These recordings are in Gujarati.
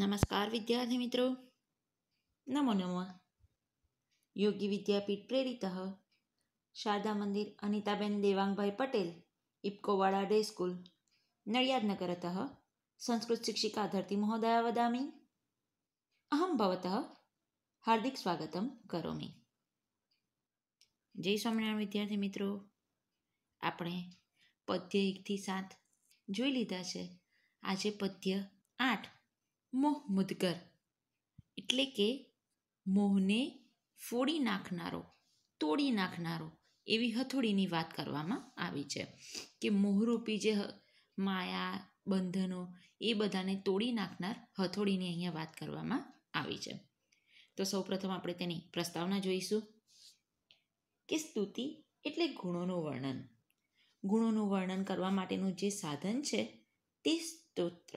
નમસ્કાર વિદ્યાર્થી મિત્રો નમો નમઃ યોગી વિદ્યાપીઠ પ્રેરિત શારદા મંદિર અનિતાબેન દેવાંગભાઈ પટેલ ઇપકોવાળા ડે સ્કૂલ નડિયાદનગરત સંસ્કૃત શિક્ષિકા ધરતી મહોદયા વદામી અહમ ભવત હાર્દિક સ્વાગતમ કરોમી જય સ્વામિનારાયણ વિદ્યાર્થી મિત્રો આપણે પદ્ય એકથી સાત જોઈ લીધા છે આજે પદ્ય આઠ મોહ મુદગર એટલે કે મોહને ફોડી નાખનારો તોડી નાખનારો એવી હથોડીની વાત કરવામાં આવી છે કે મોહરૂપી જે માયા બંધનો એ બધાને તોડી નાખનાર હથોડીની અહીંયા વાત કરવામાં આવી છે તો સૌપ્રથમ આપણે તેની પ્રસ્તાવના જોઈશું કે સ્તુતિ એટલે ગુણોનું વર્ણન ગુણોનું વર્ણન કરવા માટેનું જે સાધન છે તે સ્તોત્ર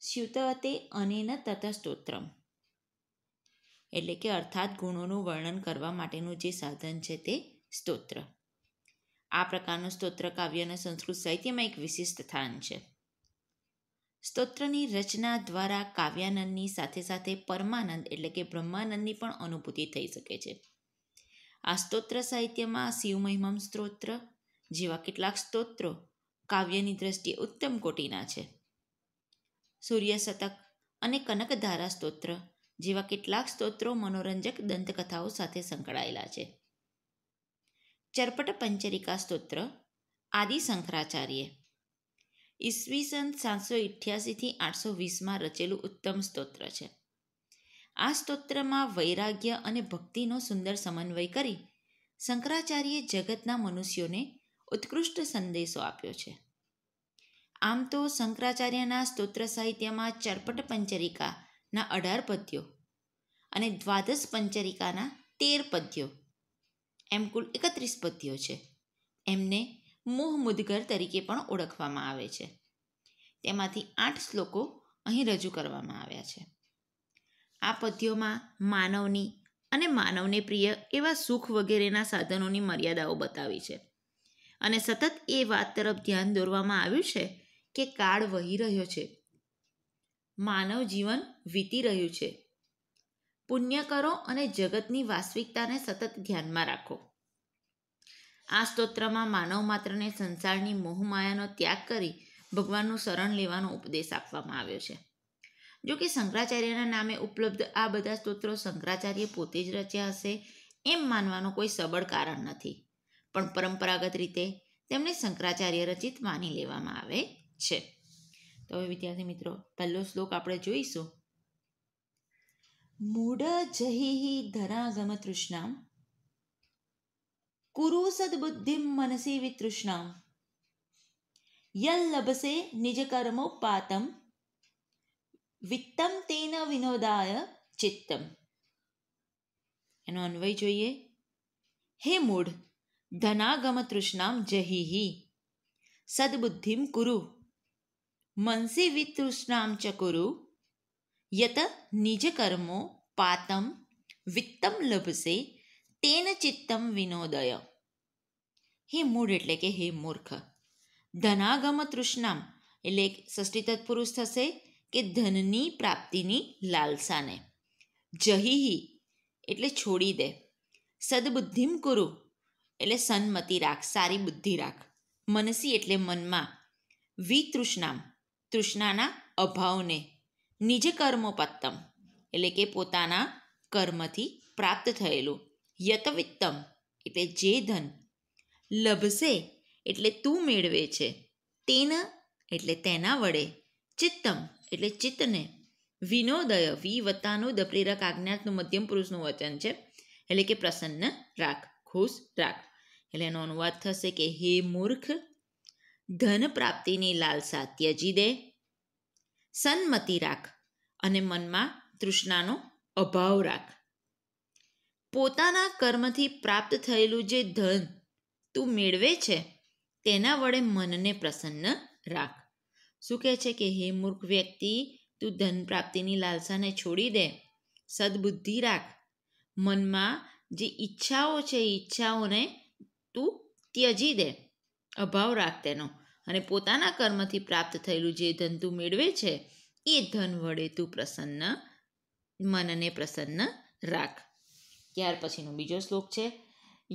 સ્યુતવતે અનેન તતસ્તોત્રમ એટલે કે અર્થાત ગુણોનું વર્ણન કરવા માટેનું જે સાધન છે તે સ્તોત્ર આ પ્રકારનું સ્તોત્ર કાવ્યના સંસ્કૃત સાહિત્યમાં એક વિશિષ્ટ સ્થાન છે સ્તોત્રની રચના દ્વારા કાવ્યાનંદની સાથે સાથે પરમાનંદ એટલે કે બ્રહ્માનંદની પણ અનુભૂતિ થઈ શકે છે આ સ્તોત્ર સાહિત્યમાં શિવમહિમમ સ્તોત્ર જેવા કેટલાક સ્તોત્રો કાવ્યની દ્રષ્ટિએ ઉત્તમ કોટીના છે સૂર્યશતક અને કનકધારા સ્તોત્ર જેવા કેટલાક સ્તોત્રો મનોરંજક દંતકથાઓ સાથે સંકળાયેલા છે ચરપટ પંચરિકા સ્તોત્ર આદિ શંકરાચાર્ય ઈસવીસન સાતસો ઇઠ્યાસીથી આઠસો વીસમાં રચેલું ઉત્તમ સ્તોત્ર છે આ સ્તોત્રમાં વૈરાગ્ય અને ભક્તિનો સુંદર સમન્વય કરી શંકરાચાર્યે જગતના મનુષ્યોને ઉત્કૃષ્ટ સંદેશો આપ્યો છે આમ તો શંકરાચાર્યના સ્તોત્ર સાહિત્યમાં ચરપટ પંચરિકાના અઢાર પદ્યો અને દ્વાદશ પંચરિકાના તેર પદ્યો એમ કુલ એકત્રીસ પદ્યો છે એમને મોહ મુદગર તરીકે પણ ઓળખવામાં આવે છે તેમાંથી આઠ શ્લોકો અહીં રજૂ કરવામાં આવ્યા છે આ પદ્યોમાં માનવની અને માનવને પ્રિય એવા સુખ વગેરેના સાધનોની મર્યાદાઓ બતાવી છે અને સતત એ વાત તરફ ધ્યાન દોરવામાં આવ્યું છે કે કાળ વહી રહ્યો છે માનવ જીવન વીતી રહ્યું છે પુણ્ય કરો અને જગતની વાસ્તવિકતાને સતત ધ્યાનમાં રાખો આ સ્તોત્રમાં માનવ માત્રને સંસારની મોહમાયાનો ત્યાગ કરી ભગવાનનું શરણ લેવાનો ઉપદેશ આપવામાં આવ્યો છે જો કે શંકરાચાર્યના નામે ઉપલબ્ધ આ બધા સ્તોત્રો શંકરાચાર્ય પોતે જ રચ્યા હશે એમ માનવાનો કોઈ સબળ કારણ નથી પણ પરંપરાગત રીતે તેમને શંકરાચાર્ય રચિત માની લેવામાં આવે છે તો હવે વિદ્યાર્થી મિત્રો પહેલો શ્લોક આપણે જોઈશું મૂઢ જહિ ધરાગમ તૃષ્ણામ કુરુ સદબુદ્ધિમ મનસી વિતૃષ્ણામ યલ્લભસે નિજ કર્મોપાતમ વિત્તમ તેન વિનોદાય ચિત્તમ એનો અન્વય જોઈએ હે મૂઢ ધનાગમ તૃષ્ણામ જહિ સદબુદ્ધિમ કુરુ મનસી વિતૃષ્ણામ ચકુરુ યત નિજ કર્મો પાતમ વિત્તમ લભસે તેન ચિત્તમ વિનોદય હે મૂળ એટલે કે હે મૂર્ખ ધનાગમ તૃષ્ણામ એટલે ષષ્ઠી તત્પુરુષ થશે કે ધનની પ્રાપ્તિની લાલસાને જહીહી એટલે છોડી દે સદબુદ્ધિમ કુરુ એટલે સન્મતિ રાખ સારી બુદ્ધિ રાખ મનસી એટલે મનમાં વિતૃષ્ણામ તૃષ્ણાના અભાવને નિજ કર્મોપત્તમ એટલે કે પોતાના કર્મથી પ્રાપ્ત થયેલું યતવિત્તમ એટલે જે ધન લભશે એટલે તું મેળવે છે તેના એટલે તેના વડે ચિત્તમ એટલે ચિત્તને વિનોદય વિવતાનો દપ્રેરક આજ્ઞાતનું મધ્યમ પુરુષનું વચન છે એટલે કે પ્રસન્ન રાખ ખુશ રાખ એટલે એનો અનુવાદ થશે કે હે મૂર્ખ ધન પ્રાપ્તિની લાલસા ત્યજી દે સન્મતિ રાખ અને મનમાં તૃષ્ણાનો અભાવ રાખ પોતાના કર્મથી પ્રાપ્ત થયેલું જે ધન તું મેળવે છે તેના વડે મનને પ્રસન્ન રાખ શું કહે છે કે હે મૂર્ખ વ્યક્તિ તું ધન પ્રાપ્તિની લાલસાને છોડી દે સદબુદ્ધિ રાખ મનમાં જે ઈચ્છાઓ છે ઈચ્છાઓને તું ત્યજી દે અભાવ રાખ તેનો અને પોતાના કર્મથી પ્રાપ્ત થયેલું જે ધન તું મેળવે છે એ ધન વડે તું પ્રસન્ન મનને પ્રસન્ન રાખ ત્યાર પછીનો બીજો શ્લોક છે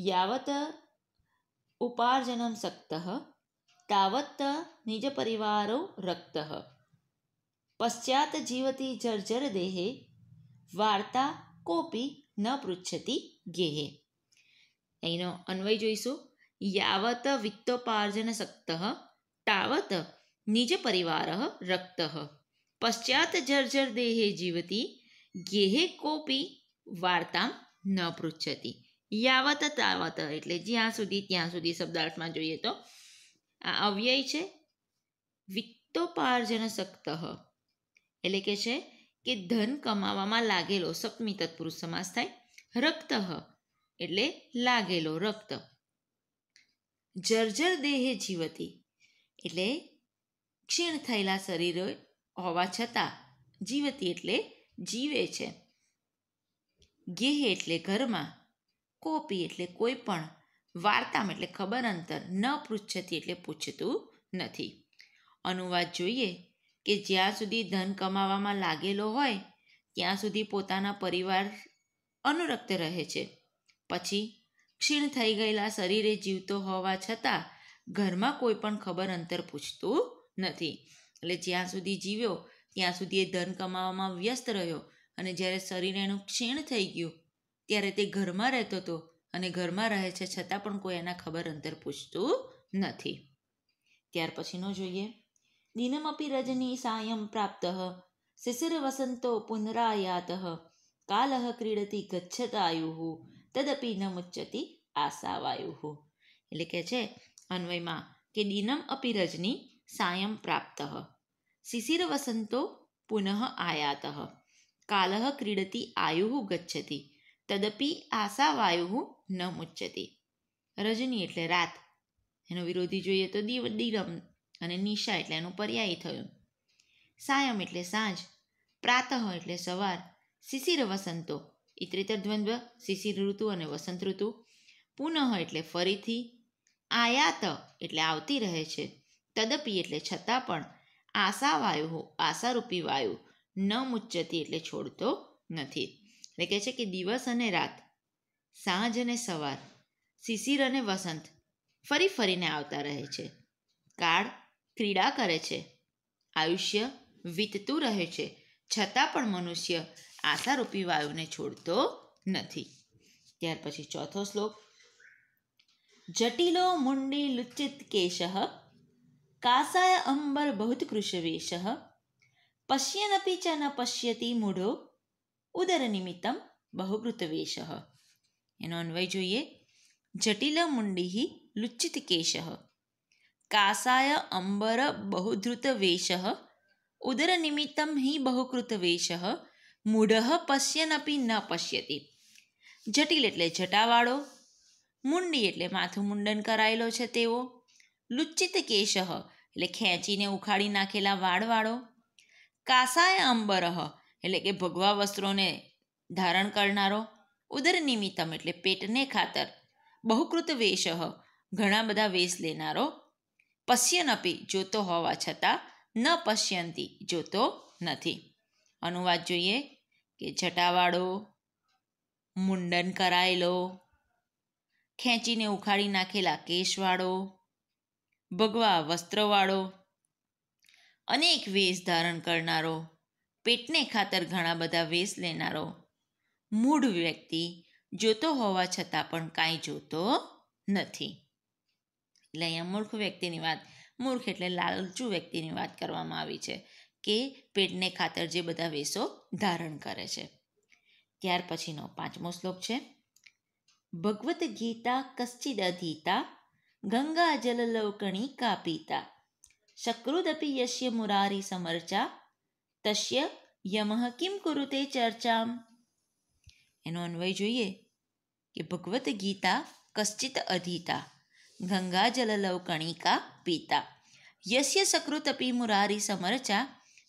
યાવત ઉપાર્જનમ સક્ત તાવત નિજ પરિવારો રક્ત પશ્ચાત જીવતી જર્જર દેહે વાર્તા કોપી ન પૃચ્છતી ગેહે અહીંનો અન્વય જોઈશું યાવત વિત્તોપાર્જન સક્ત તાવત નિજ પરિવાર રક્ત પશ્ચાત જર્જર દેહે જીવતી ગેહે કોપી વાર્તા ન પૃચ્છતી યાવત તાવત એટલે જ્યાં સુધી ત્યાં સુધી શબ્દાર્થમાં જોઈએ તો આ અવ્યય છે વિત્તોપાર્જન સક્ત એટલે કે છે કે ધન કમાવામાં લાગેલો સપ્તમી તત્પુરુષ સમાસ થાય રક્ત એટલે લાગેલો રક્ત જર્જર દેહે જીવતી એટલે ક્ષીણ થયેલા શરીરો હોવા છતાં જીવતી એટલે જીવે છે ગેહ એટલે ઘરમાં કોપી એટલે કોઈ પણ વાર્તામ એટલે ખબર અંતર ન પૃચ્છતી એટલે પૂછતું નથી અનુવાદ જોઈએ કે જ્યાં સુધી ધન કમાવામાં લાગેલો હોય ત્યાં સુધી પોતાના પરિવાર અનુરક્ત રહે છે પછી ક્ષીણ થઈ ગયેલા શરીરે જીવતો હોવા છતાં ઘરમાં કોઈ પણ ખબર અંતર પૂછતું નથી એટલે જ્યાં સુધી જીવ્યો ત્યાં સુધી એ ધન કમાવામાં વ્યસ્ત રહ્યો અને જ્યારે શરીર એનું ક્ષીણ થઈ ગયું ત્યારે તે ઘરમાં રહેતો હતો અને ઘરમાં રહે છે છતાં પણ કોઈ એના ખબર અંતર પૂછતું નથી ત્યાર પછીનો જોઈએ દિનમપી રજની સાયમ પ્રાપ્ત શિશિર વસંતો પુનરાયાત કાલ ક્રીડતી ગચ્છતા ગચ્છતાયુ તદપી ન મુચ્યતિ આશાવાયુ એટલે કે છે અન્વયમાં કે દિનમ અપી રજની સાયમ પ્રાપ્ત શિશિર વસંતો પુનઃ આયાત કાલ ક્રીડતી આયુ ગચ્છતી તદપી આશા વાયુ ન મુચ્યતી રજની એટલે રાત એનો વિરોધી જોઈએ તો દિવ દિરમ અને નિશા એટલે એનું પર્યાય થયું સાયમ એટલે સાંજ પ્રાતઃ એટલે સવાર શિશિર વસંતો ઇત્રેતર દ્વંદ્વ શિશિર ઋતુ અને વસંત ઋતુ પુનઃ એટલે ફરીથી આયાત એટલે આવતી રહે છે તદપી એટલે છતાં પણ આશા વાયુ આશારૂપી વાયુ ન મુચ્ચતી એટલે છોડતો નથી એટલે કહે છે કે દિવસ અને રાત સાંજ અને સવાર શિશિર અને વસંત ફરી ફરીને આવતા રહે છે કાળ ક્રીડા કરે છે આયુષ્ય વીતતું રહે છે છતાં પણ મનુષ્ય આશારૂપી વાયુને છોડતો નથી ત્યાર પછી ચોથો શ્લોક जटिलो मुण्डीलुच्चित्केशः कासाय अम्बरबहुतकृशवेशः पश्यन्नपि च न पश्यति मूढो ઉદરનિમિત્તમ બહુકૃતવેશ એનો અન્વય જોઈએ જટિલ મુંડી લુચ્ચિત કેશ કાસાય અંબર બહુધૃત વેશ ઉદર નિમિત્તમ હિ બહુકૃત વેશ મૂઢ પશ્યનપી ન પશ્યતી જટિલ એટલે જટાવાળો મુંડી એટલે માથું મુંડન કરાયેલો છે તેવો લુચ્ચિત કેશહ એટલે ખેંચીને ઉખાડી નાખેલા વાળવાળો કાસાય અંબરહ એટલે કે ભગવા વસ્ત્રોને ધારણ કરનારો ઉદર નિમિત્તમ એટલે પેટને ખાતર બહુકૃત વેશહ ઘણા બધા વેશ લેનારો પશ્યનપી જોતો હોવા છતાં ન પશ્યંતી જોતો નથી અનુવાદ જોઈએ કે જટાવાળો મુંડન કરાયેલો ખેંચીને ઉખાડી નાખેલા કેશવાળો ભગવા વસ્ત્રવાળો અનેક વેશ ધારણ કરનારો પેટને ખાતર ઘણા બધા વેશ લેનારો મૂળ વ્યક્તિ જોતો હોવા છતાં પણ કાંઈ જોતો નથી એટલે અહીંયા મૂર્ખ વ્યક્તિની વાત મૂર્ખ એટલે લાલચું વ્યક્તિની વાત કરવામાં આવી છે કે પેટને ખાતર જે બધા વેશો ધારણ કરે છે ત્યાર પછીનો પાંચમો શ્લોક છે ભગવદ્ગીતા કશ્ચિદધીતા ગંગાજલલવકણી કાપીતા શક્રુદપી યશ્ય મુરારી સમર્ચા તસ્ય યમઃ કિમ કુરુતે ચર્ચામ એનો અન્વય જોઈએ કે ભગવદ્ ગીતા કશ્ચિત અધીતા ગંગાજલલવકણિકા પીતા યસ્ય સકૃતપી મુરારી સમરચા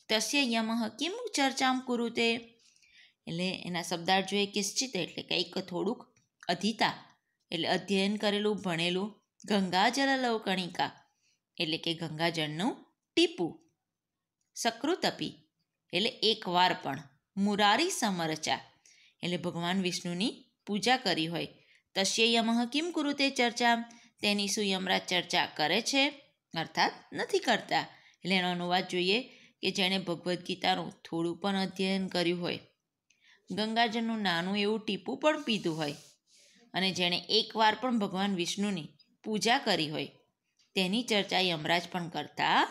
તસ્ય યમઃ કિમ ચર્ચામ કુરુતે એટલે એના શબ્દાર્થ જોઈએ કિશ્ચિત એટલે કંઈક થોડુંક અધિતા એટલે અધ્યયન કરેલું ભણેલું ગંગાજલ અલવકણિકા એટલે કે ગંગાજળનું ટીપું સકૃતપી એટલે એકવાર પણ મુરારી સમરચા એટલે ભગવાન વિષ્ણુની પૂજા કરી હોય તસ્ય યમઃ કિમ કુરુતે ચર્ચા તેની સુયમરાજ ચર્ચા કરે છે અર્થાત નથી કરતા એટલે એનો અનુવાદ જોઈએ કે જેણે ભગવદ્ ગીતાનું થોડું પણ અધ્યયન કર્યું હોય ગંગાજળનું નાનું એવું ટીપું પણ પીધું હોય અને જેણે એકવાર પણ ભગવાન વિષ્ણુની પૂજા કરી હોય તેની ચર્ચા યમરાજ પણ કરતા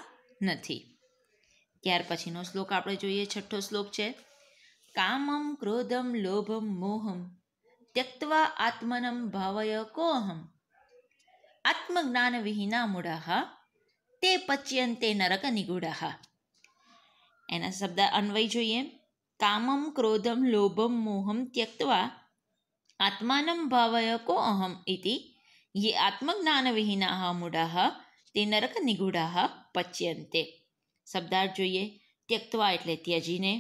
નથી ત્યાર પછીનો શ્લોક આપણે જોઈએ છઠ્ઠો શ્લોક છે કામમ ક્રોધમ લોભમ મોહમ ત્યક્તવા આત્મનમ ભાવય કોહમ આત્મજ્ઞાન વિહીના મૂળાહ તે પચ્યંતે નરક નિગુડાહ એના શબ્દ અન્વય જોઈએ કામમ ક્રોધમ લોભમ મોહમ ત્યક્તવા આત્માનમ ભાવય કો અહમ ઇતિ યે વિહીના મૂઢા તે નરક નિગૂઢા પચ્યંતે શબ્દાર્થ જોઈએ ત્યક્તવા એટલે ત્યજીને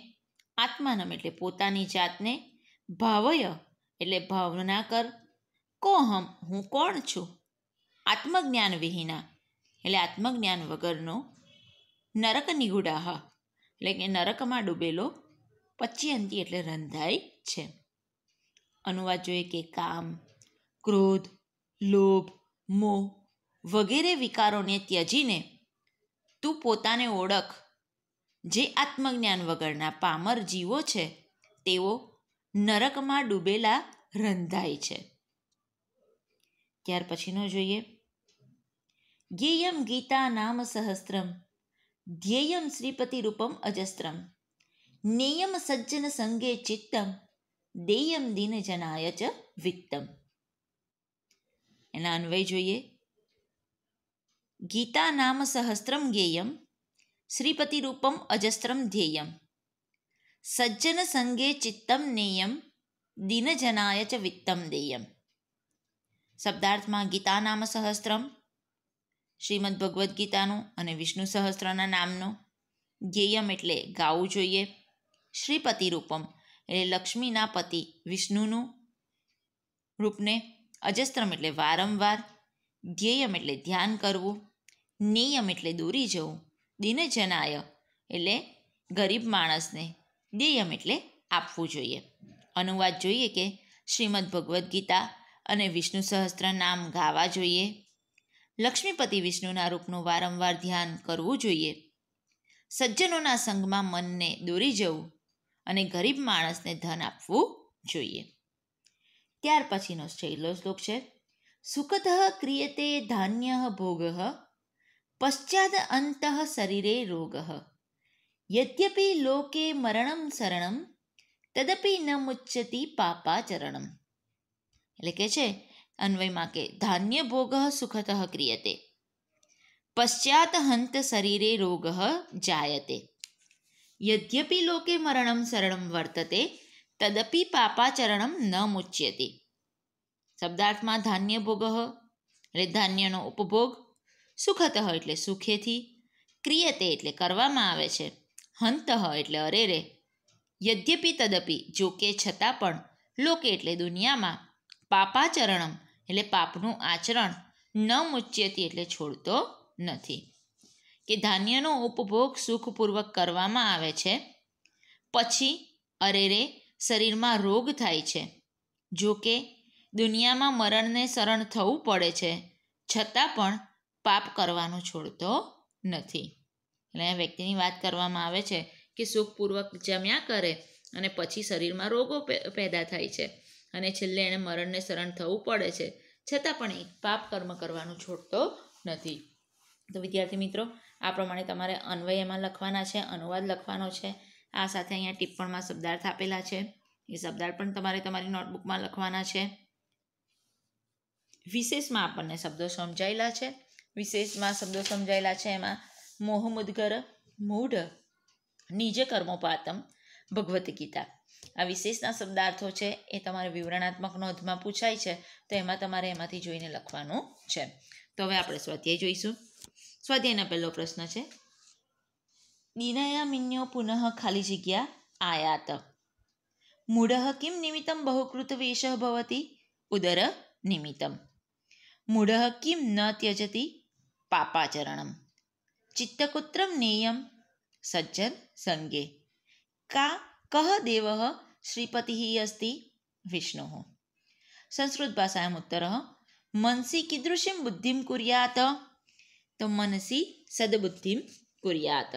આત્માનમ એટલે પોતાની જાતને ભાવય એટલે ભાવના કર કો કોહમ હું કોણ છું આત્મજ્ઞાન વિહીના એટલે આત્મજ્ઞાન વગરનો નરક નિગૂઢાહ એટલે કે નરકમાં ડૂબેલો પચ્યંતિ એટલે રંધાય છે અનુવાદ જોઈએ કે કામ ક્રોધ લોભ મોહ વગેરે વિકારોને ત્યજીને તું પોતાને ઓળખ જે આત્મજ્ઞાન વગરના પામર જીવો છે તેઓ નરકમાં ડૂબેલા રંધાય છે ત્યાર પછીનો જોઈએ ગેયમ ગીતા નામ સહસ્ત્રમ ધ્યેયમ શ્રીપતિ રૂપમ અજસ્ત્રમ નેયમ સજ્જન સંગે ચિત્તમ દેયમ દિન જનાય ચ વિત્તમ એના અન્વય જોઈએ ગીતા નામ સહસ્ત્રમ ગેયમ રૂપમ અજસ્ત્રમ ધ્યેયમ સજ્જન સંગે ચિત્તમ નેયમ દિનજનાય ચ વિત્તમ દેયમ શબ્દાર્થમાં ગીતા નામ સહસ્ત્રમ શ્રીમદ ભગવદ્ ગીતાનું અને વિષ્ણુ સહસ્ત્રના નામનો ધ્યેયમ એટલે ગાવું જોઈએ શ્રીપતિ રૂપમ એટલે લક્ષ્મીના પતિ વિષ્ણુનું રૂપને અજસ્ત્રમ એટલે વારંવાર ધ્યેયમ એટલે ધ્યાન કરવું નિયમ એટલે દોરી જવું દિનજનાય એટલે ગરીબ માણસને દેયમ એટલે આપવું જોઈએ અનુવાદ જોઈએ કે શ્રીમદ ભગવદ્ ગીતા અને વિષ્ણુ સહસ્ત્ર નામ ગાવા જોઈએ લક્ષ્મીપતિ વિષ્ણુના રૂપનું વારંવાર ધ્યાન કરવું જોઈએ સજ્જનોના સંગમાં મનને દોરી જવું અને ગરીબ માણસને ધન આપવું જોઈએ ત્યાર પછીનો છેલ્લો શ્લોક છે સુખત ક્રિયતે ધાન્ય ભોગ પશ્ચાદ અંત શરીરે રોગ યદ્યપિ લોકે મરણમ શરણમ તદપી ન મુચ્યતિ પાપાચરણમ એટલે કે છે અન્વયમાં કે ધાન્ય ભોગ સુખત ક્રિયતે પશ્ચાત હંત શરીરે રોગ જાયતે યદ્યપિ લોકે મરણમ શરણમ વર્તતે તદપિ પાપાચરણમ ન મુચ્યતે શબ્દાર્થમાં ધાન્ય ભોગ એટલે ધાન્યનો ઉપભોગ સુખત એટલે સુખેથી ક્રિયતે એટલે કરવામાં આવે છે હંત એટલે અરે રે યદ્યપિ તદપિ જો છતાં પણ લોકે એટલે દુનિયામાં પાપાચરણમ એટલે પાપનું આચરણ ન મુચ્યતી એટલે છોડતો નથી કે ધાન્યનો ઉપભોગ સુખપૂર્વક કરવામાં આવે છે પછી અરેરે શરીરમાં રોગ થાય છે જોકે દુનિયામાં મરણને શરણ થવું પડે છે છતાં પણ પાપ કરવાનું છોડતો નથી એટલે આ વ્યક્તિની વાત કરવામાં આવે છે કે સુખપૂર્વક જમ્યા કરે અને પછી શરીરમાં રોગો પેદા થાય છે અને છેલ્લે એને મરણને શરણ થવું પડે છે છતાં પણ એક પાપ કર્મ કરવાનું છોડતો નથી તો વિદ્યાર્થી મિત્રો આ પ્રમાણે તમારે અન્વય એમાં લખવાના છે અનુવાદ લખવાનો છે આ સાથે અહીંયા ટિપ્પણમાં શબ્દાર્થ આપેલા છે એ શબ્દાર્થ પણ તમારે તમારી નોટબુકમાં લખવાના છે વિશેષમાં આપણને શબ્દો સમજાયેલા છે વિશેષમાં શબ્દો સમજાયેલા છે એમાં મોહમુદગર મૂઢ નિજ કર્મોપાતમ ભગવદ્ ગીતા આ વિશેષના શબ્દાર્થો છે એ તમારે વિવરણાત્મક નોંધમાં પૂછાય છે તો એમાં તમારે એમાંથી જોઈને લખવાનું છે તો હવે આપણે સ્વાધ્યાય જોઈશું સ્વાધ્યાયનો પહેલો પ્રશ્ન છે દિનાયામિન્યો પુનઃ ખાલી જગ્યા આયાત મૂઢઃ કિમ નિમિત્તમ બહુકૃત વેશ ભવતી ઉદર નિમિત્તમ મૂઢઃ કિમ ન ત્યજતી પાપાચરણમ ચિત્તકુત્રમ નેયમ સજ્જન સંગે કા કહ દેવ શ્રીપતિ અસ્તિ વિષ્ણુ સંસ્કૃત ભાષાયામ ઉત્તર મનસી કીદૃશીમ બુદ્ધિમ કુર્યાત તો મનસી સદબુદ્ધિમ કુર્યાત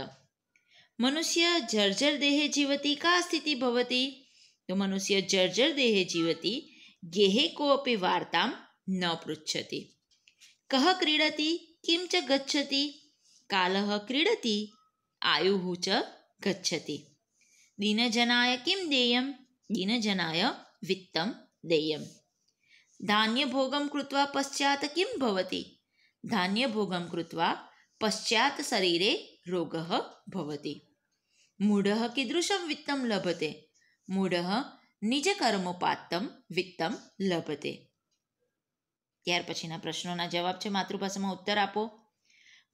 મનુષ્ય જર્જર દેહે જીવતી કા સ્થિતિ ભવતી તો મનુષ્ય જર્જર દેહે જીવતી ગેહે કોપી વાર્તામ ન પૃચ્છતી કહ ક્રીડતી કિમ ચ ગચ્છતી કાલહ ક્રીડતી આયુઃ ચ ગચ્છતી દિનજનાય કિમ દેયમ દિનજનાય વિત્તમ દેયમ ધાન્ય ભોગમ કૃત્વા પશ્ચાત કિમ ભવતી ધાન્યભોગમ કૃત્વા પશ્ચાત શરીરે રોગ ભવતિ મૂઢ કીદૃશમ વિત્તમ લભતે નિજ નિજકર્મોપાત્તમ વિત્તમ લભતે ત્યાર પછીના પ્રશ્નોના જવાબ છે માતૃભાષામાં ઉત્તર આપો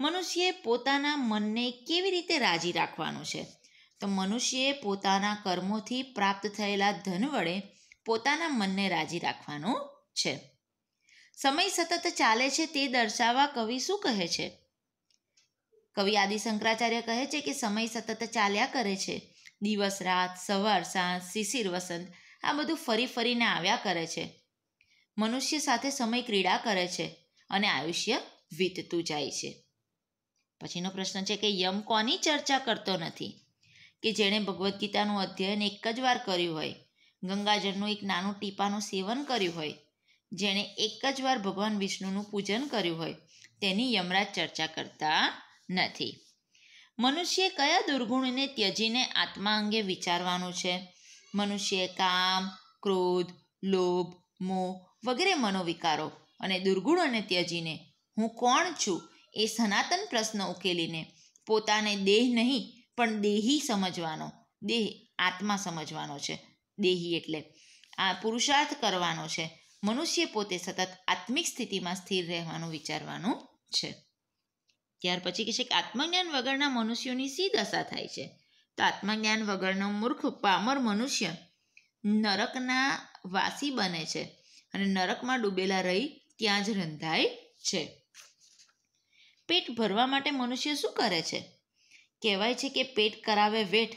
મનુષ્યએ પોતાના મનને કેવી રીતે રાજી રાખવાનું છે તો મનુષ્યએ પોતાના કર્મોથી પ્રાપ્ત થયેલા ધન વડે પોતાના મનને રાજી રાખવાનું છે સમય સતત ચાલે છે તે દર્શાવવા કવિ શું કહે છે કવિ આદિ શંકરાચાર્ય કહે છે કે સમય સતત ચાલ્યા કરે છે દિવસ રાત સવાર સાંજ શિશિર વસંત આ બધું ફરી ફરીને આવ્યા કરે છે મનુષ્ય સાથે સમય ક્રીડા કરે છે અને આયુષ્ય વીતતું જાય છે પછીનો પ્રશ્ન છે કે યમ કોની ચર્ચા કરતો નથી કે જેણે ભગવદ્ ગીતાનું અધ્યયન એક જ વાર કર્યું હોય ગંગાજળનું એક નાનું ટીપાનું સેવન કર્યું હોય જેણે એક જ વાર ભગવાન વિષ્ણુનું પૂજન કર્યું હોય તેની યમરાજ ચર્ચા કરતા નથી મનુષ્યે કયા દુર્ગુણને ત્યજીને આત્મા અંગે વિચારવાનું છે મનુષ્યે કામ ક્રોધ લોભ મોહ વગેરે મનોવિકારો અને દુર્ગુણોને ત્યજીને હું કોણ છું એ સનાતન પ્રશ્ન ઉકેલીને પોતાને દેહ નહીં પણ દેહી સમજવાનો દેહ આત્મા સમજવાનો છે દેહી એટલે આ પુરુષાર્થ કરવાનો છે મનુષ્ય પોતે સતત આત્મિક સ્થિતિમાં સ્થિર રહેવાનું વિચારવાનું છે ત્યાર પછી કહે છે કે આત્મજ્ઞાન વગરના મનુષ્યોની સી દશા થાય છે તો આત્મજ્ઞાન વગરનો મૂર્ખ પામર મનુષ્ય નરકના વાસી બને છે અને નરકમાં ડૂબેલા રહી ત્યાં જ રંધાય છે પેટ ભરવા માટે મનુષ્ય શું કરે છે કહેવાય છે કે પેટ કરાવે વેઠ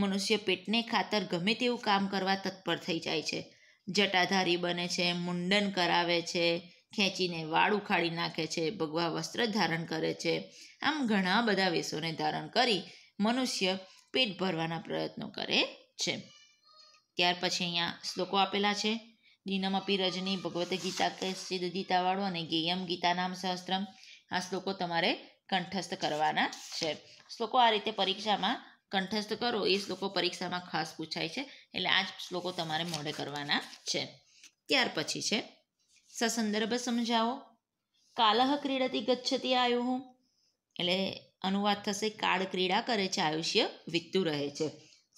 મનુષ્ય પેટને ખાતર ગમે તેવું કામ કરવા તત્પર થઈ જાય છે જટાધારી બને છે મુંડન કરાવે છે ખેંચીને વાળ ઉખાડી નાખે છે ભગવા વસ્ત્ર ધારણ કરે છે આમ ઘણા બધા વેશોને ધારણ કરી મનુષ્ય પેટ ભરવાના પ્રયત્નો કરે છે ત્યાર પછી અહીંયા શ્લોકો આપેલા છે દિનમપી રજની ભગવત ગીતા કશ્ચિદ ગીતાવાળો અને ગેયમ ગીતા નામ સહસ્ત્રમ આ શ્લોકો તમારે કંઠસ્થ કરવાના છે શ્લોકો આ રીતે પરીક્ષામાં કંઠસ્થ કરો એ શ્લોકો પરીક્ષામાં ખાસ પૂછાય છે એટલે આ જ શ્લોકો તમારે મોડે કરવાના છે ત્યાર પછી છે સસંદર્ભ સમજાવો કાલહ ક્રીડતી ગચ્છતી આયુ એટલે અનુવાદ થશે કાળ ક્રીડા કરે છે આયુષ્ય વીતતું રહે છે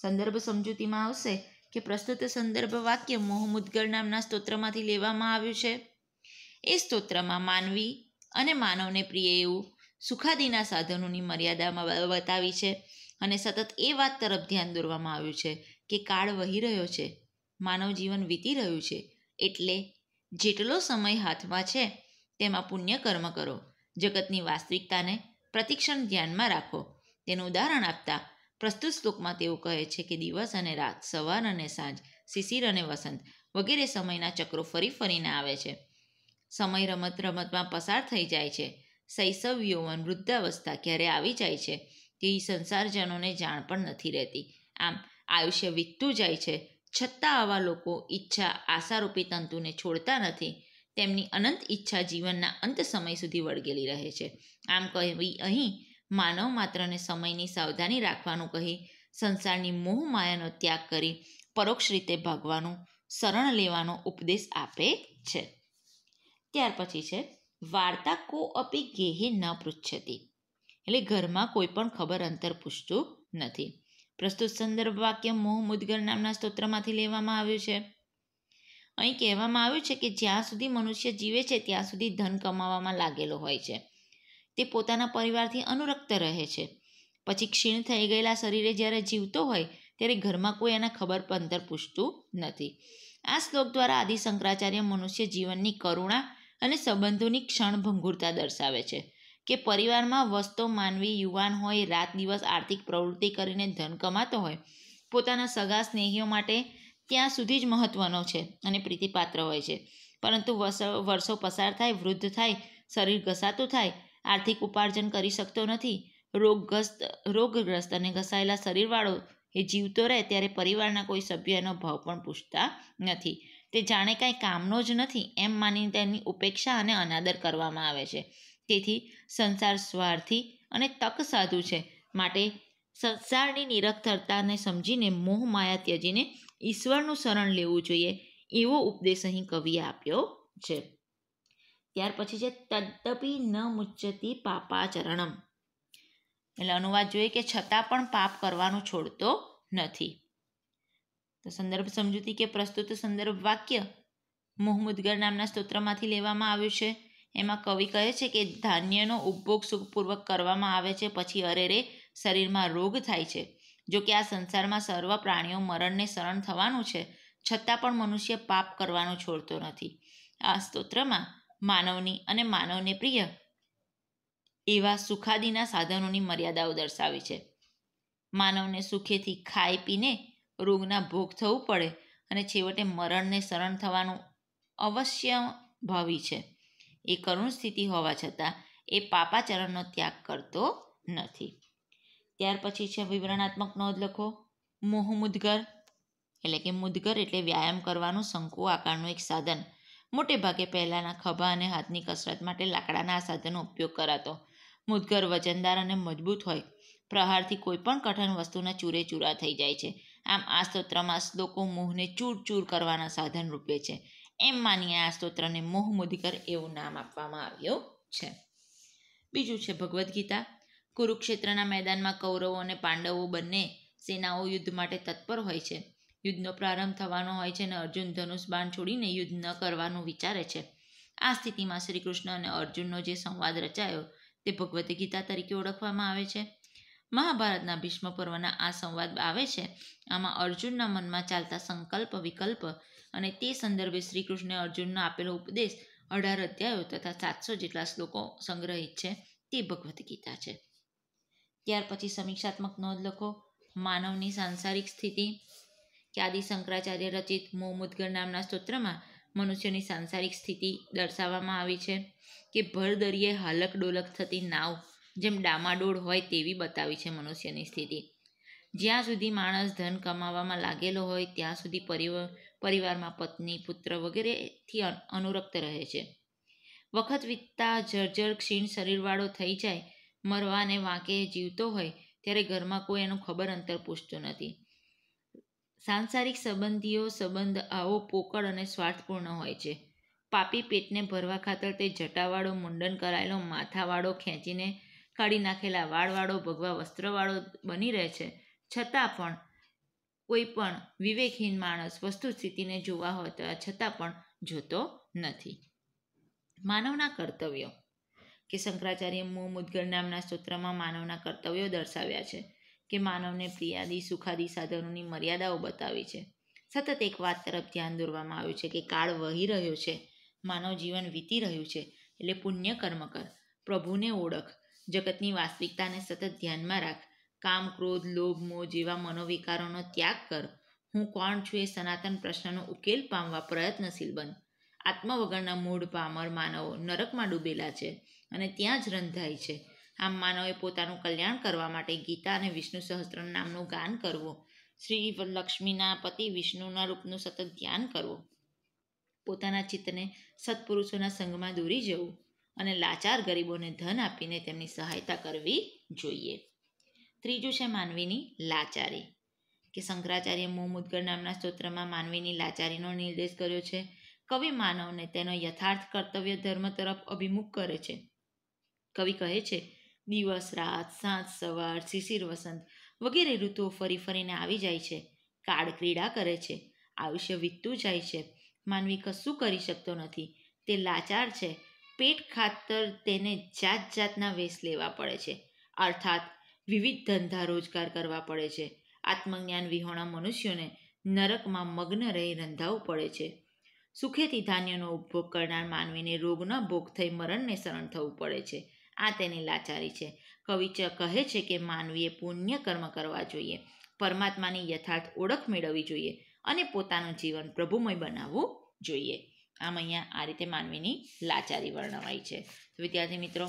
સંદર્ભ સમજૂતીમાં આવશે કે પ્રસ્તુત સંદર્ભ વાક્ય મોહમુદગર નામના સ્તોત્રમાંથી લેવામાં આવ્યું છે એ સ્તોત્રમાં માનવી અને માનવને પ્રિય એવું સુખાદીના સાધનોની મર્યાદામાં બતાવી છે અને સતત એ વાત તરફ ધ્યાન દોરવામાં આવ્યું છે કે કાળ વહી રહ્યો છે માનવ જીવન વીતી રહ્યું છે એટલે જેટલો સમય હાથમાં છે તેમાં પુણ્ય કર્મ કરો જગતની વાસ્તવિકતાને પ્રતિક્ષણ ધ્યાનમાં રાખો તેનું ઉદાહરણ આપતા પ્રસ્તુત શ્લોકમાં તેઓ કહે છે કે દિવસ અને રાત સવાર અને સાંજ શિશિર અને વસંત વગેરે સમયના ચક્રો ફરી ફરીને આવે છે સમય રમત રમતમાં પસાર થઈ જાય છે શૈશવ યૌવન વૃદ્ધાવસ્થા ક્યારે આવી જાય છે તેવી સંસારજનોને જાણ પણ નથી રહેતી આમ આયુષ્ય વીતતું જાય છે છતાં આવા લોકો ઈચ્છા આશારૂપી તંતુને છોડતા નથી તેમની અનંત ઈચ્છા જીવનના અંત સમય સુધી વળગેલી રહે છે આમ કહેવી અહીં માનવ માત્રને સમયની સાવધાની રાખવાનું કહી સંસારની મોહ માયાનો ત્યાગ કરી પરોક્ષ રીતે ભાગવાનું શરણ લેવાનો ઉપદેશ આપે છે ત્યાર પછી છે વાર્તા કો અપી ગેહે ન પૃચ્છતી એટલે ઘરમાં કોઈ પણ ખબર અંતર પૂછતું નથી પ્રસ્તુત સંદર્ભ વાક્ય મોહ મુદગર નામના સ્તોત્રમાંથી લેવામાં આવ્યું છે અહીં કહેવામાં આવ્યું છે કે જ્યાં સુધી મનુષ્ય જીવે છે ત્યાં સુધી ધન કમાવામાં લાગેલો હોય છે તે પોતાના પરિવારથી અનુરક્ત રહે છે પછી ક્ષીણ થઈ ગયેલા શરીરે જ્યારે જીવતો હોય ત્યારે ઘરમાં કોઈ એના ખબર અંતર પૂછતું નથી આ શ્લોક દ્વારા આદિ શંકરાચાર્ય મનુષ્ય જીવનની કરુણા અને સંબંધોની ક્ષણભંગુરતા દર્શાવે છે કે પરિવારમાં વસતો માનવી યુવાન હોય રાત દિવસ આર્થિક પ્રવૃત્તિ કરીને ધન કમાતો હોય પોતાના સગા સ્નેહીઓ માટે ત્યાં સુધી જ મહત્ત્વનો છે અને પ્રીતિપાત્ર હોય છે પરંતુ વર્ષો પસાર થાય વૃદ્ધ થાય શરીર ઘસાતું થાય આર્થિક ઉપાર્જન કરી શકતો નથી રોગગ્રસ્ત રોગગ્રસ્ત અને ઘસાયેલા શરીરવાળો એ જીવતો રહે ત્યારે પરિવારના કોઈ સભ્યનો ભાવ પણ પૂછતા નથી તે જાણે કાંઈ કામનો જ નથી એમ માનીને તેની ઉપેક્ષા અને અનાદર કરવામાં આવે છે તેથી સંસાર સ્વાર્થી અને તક સાધુ છે માટે સંસારની નિરક્ષરતાને સમજીને મોહ માયા ત્યજીને ઈશ્વરનું શરણ લેવું જોઈએ એવો ઉપદેશ અહીં કવિએ આપ્યો છે ત્યાર પછી છે તદ્દપી ન મુચ્ચતી પાપાચરણમ એટલે અનુવાદ જોઈએ કે છતાં પણ પાપ કરવાનું છોડતો નથી તો સંદર્ભ સમજૂતી કે પ્રસ્તુત સંદર્ભ વાક્ય મોહમ્મદગર નામના સ્તોત્રમાંથી લેવામાં આવ્યું છે એમાં કવિ કહે છે કે ધાન્યનો ઉપભોગ સુખપૂર્વક કરવામાં આવે છે પછી અરેરે શરીરમાં રોગ થાય છે જો કે આ સંસારમાં સર્વ પ્રાણીઓ મરણને શરણ થવાનું છે છતાં પણ મનુષ્ય પાપ કરવાનું છોડતો નથી આ સ્તોત્રમાં માનવની અને માનવને પ્રિય એવા સુખાદીના સાધનોની મર્યાદાઓ દર્શાવી છે માનવને સુખેથી ખાઈ પીને રોગના ભોગ થવું પડે અને છેવટે મરણને શરણ થવાનું અવશ્ય ભાવી છે એ કરુણ સ્થિતિ હોવા છતાં એ પાપાચરણનો ત્યાગ કરતો નથી ત્યાર પછી છે વિવરણાત્મક નોંધ લખો મોહ મુદગર એટલે કે મુદગર એટલે વ્યાયામ કરવાનું શંકુ આકારનું એક સાધન મોટે ભાગે પહેલાંના ખભા અને હાથની કસરત માટે લાકડાના આ સાધનનો ઉપયોગ કરાતો મુદગર વજનદાર અને મજબૂત હોય પ્રહારથી કોઈપણ કઠણ વસ્તુના ચૂરે ચૂરા થઈ જાય છે આમ આ સ્તોત્રમાં શ્લોકો મોહને ચૂર ચૂર કરવાના સાધન રૂપે છે એમ માની આ સ્તોત્રને મોહ મોહમુદિકર એવું નામ આપવામાં આવ્યું છે બીજું છે ભગવદ્ ગીતા કુરુક્ષેત્રના મેદાનમાં કૌરવો અને પાંડવો બંને સેનાઓ યુદ્ધ માટે તત્પર હોય છે યુદ્ધનો પ્રારંભ થવાનો હોય છે અને અર્જુન ધનુષ બાણ છોડીને યુદ્ધ ન કરવાનું વિચારે છે આ સ્થિતિમાં શ્રી કૃષ્ણ અને અર્જુનનો જે સંવાદ રચાયો તે ભગવદ્ ગીતા તરીકે ઓળખવામાં આવે છે મહાભારતના ભીષ્મ પર્વના આ સંવાદ આવે છે આમાં અર્જુનના મનમાં ચાલતા સંકલ્પ વિકલ્પ અને તે સંદર્ભે શ્રી અર્જુનનો આપેલો ઉપદેશ અઢાર અધ્યાયો તથા સાતસો જેટલા શ્લોકો સંગ્રહિત છે તે ભગવદ્ ગીતા છે ત્યાર પછી સમીક્ષાત્મક નોંધ લખો માનવની સાંસારિક સ્થિતિ કે શંકરાચાર્ય રચિત મોહમુદગર નામના સ્તોત્રમાં મનુષ્યની સાંસારિક સ્થિતિ દર્શાવવામાં આવી છે કે ભરદરિયે હાલક ડોલક થતી નાવ જેમ ડામાડોળ હોય તેવી બતાવી છે મનુષ્યની સ્થિતિ જ્યાં સુધી માણસ ધન કમાવામાં લાગેલો હોય ત્યાં સુધી પરિવારમાં પત્ની પુત્ર વગેરેથી અનુરક્ત રહે છે વખત વીતતા જર્જર ક્ષીણ શરીરવાળો થઈ જાય મરવાને વાંકે જીવતો હોય ત્યારે ઘરમાં કોઈ એનું ખબર અંતર પૂછતું નથી સાંસારિક સંબંધીઓ સંબંધ આવો પોકળ અને સ્વાર્થપૂર્ણ હોય છે પાપી પેટને ભરવા ખાતર તે જટાવાળો મુંડન કરાયેલો માથાવાળો ખેંચીને કાઢી નાખેલા વાળવાળો ભગવા વસ્ત્રવાળો બની રહે છે છતાં પણ કોઈ પણ વિવેકહીન માણસ વસ્તુસ્થિતિને જોવા હોતા છતાં પણ જોતો નથી માનવના કર્તવ્યો કે શંકરાચાર્ય મો મુદગર નામના સ્તોત્રમાં માનવના કર્તવ્યો દર્શાવ્યા છે કે માનવને પ્રિયાદી સુખાદી સાધનોની મર્યાદાઓ બતાવી છે સતત એક વાત તરફ ધ્યાન દોરવામાં આવ્યું છે કે કાળ વહી રહ્યો છે માનવ જીવન વીતી રહ્યું છે એટલે પુણ્ય કર્મ કર પ્રભુને ઓળખ જગતની વાસ્તવિકતાને સતત ધ્યાનમાં રાખ કામ ક્રોધ લોભ મોહ જેવા મનોવિકારોનો ત્યાગ કર હું કોણ છું એ સનાતન પ્રશ્નનો ઉકેલ પામવા પ્રયત્નશીલ બન આત્મ વગરના મૂળ પામર માનવો નરકમાં ડૂબેલા છે અને ત્યાં જ રંધાય છે આમ માનવે પોતાનું કલ્યાણ કરવા માટે ગીતા અને વિષ્ણુ સહસ્ત્ર નામનું ગાન કરવું શ્રી લક્ષ્મીના પતિ વિષ્ણુના રૂપનું સતત ધ્યાન કરવું પોતાના ચિત્તને સત્પુરુષોના સંઘમાં દોરી જવું અને લાચાર ગરીબોને ધન આપીને તેમની સહાયતા કરવી જોઈએ ત્રીજું છે માનવીની લાચારી કે શંકરાચાર્ય મોહમુદગર નામના સ્તોત્રમાં માનવીની લાચારીનો નિર્દેશ કર્યો છે કવિ માનવને તેનો યથાર્થ કર્તવ્ય ધર્મ તરફ અભિમુખ કરે છે કવિ કહે છે દિવસ રાત સાંજ સવાર શિશિર વસંત વગેરે ઋતુઓ ફરી ફરીને આવી જાય છે કાળ ક્રીડા કરે છે આયુષ્ય વીતતું જાય છે માનવી કશું કરી શકતો નથી તે લાચાર છે પેટ ખાતર તેને જાત જાતના વેશ લેવા પડે છે અર્થાત વિવિધ ધંધા રોજગાર કરવા પડે છે આત્મજ્ઞાન વિહોણા મનુષ્યોને નરકમાં મગ્ન રહી રંધાવું પડે છે સુખેથી ધાન્યનો ઉપભોગ કરનાર માનવીને રોગના ભોગ થઈ મરણને શરણ થવું પડે છે આ તેની લાચારી છે કવિચ કહે છે કે માનવીએ પુણ્ય કર્મ કરવા જોઈએ પરમાત્માની યથાર્થ ઓળખ મેળવવી જોઈએ અને પોતાનું જીવન પ્રભુમય બનાવવું જોઈએ આમ અહીંયા આ રીતે માનવીની લાચારી વર્ણવાઈ છે તો વિદ્યાર્થી મિત્રો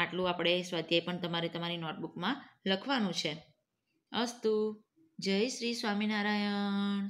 આટલું આપણે સ્વાધ્યાય પણ તમારે તમારી નોટબુકમાં લખવાનું છે અસ્તુ જય શ્રી સ્વામિનારાયણ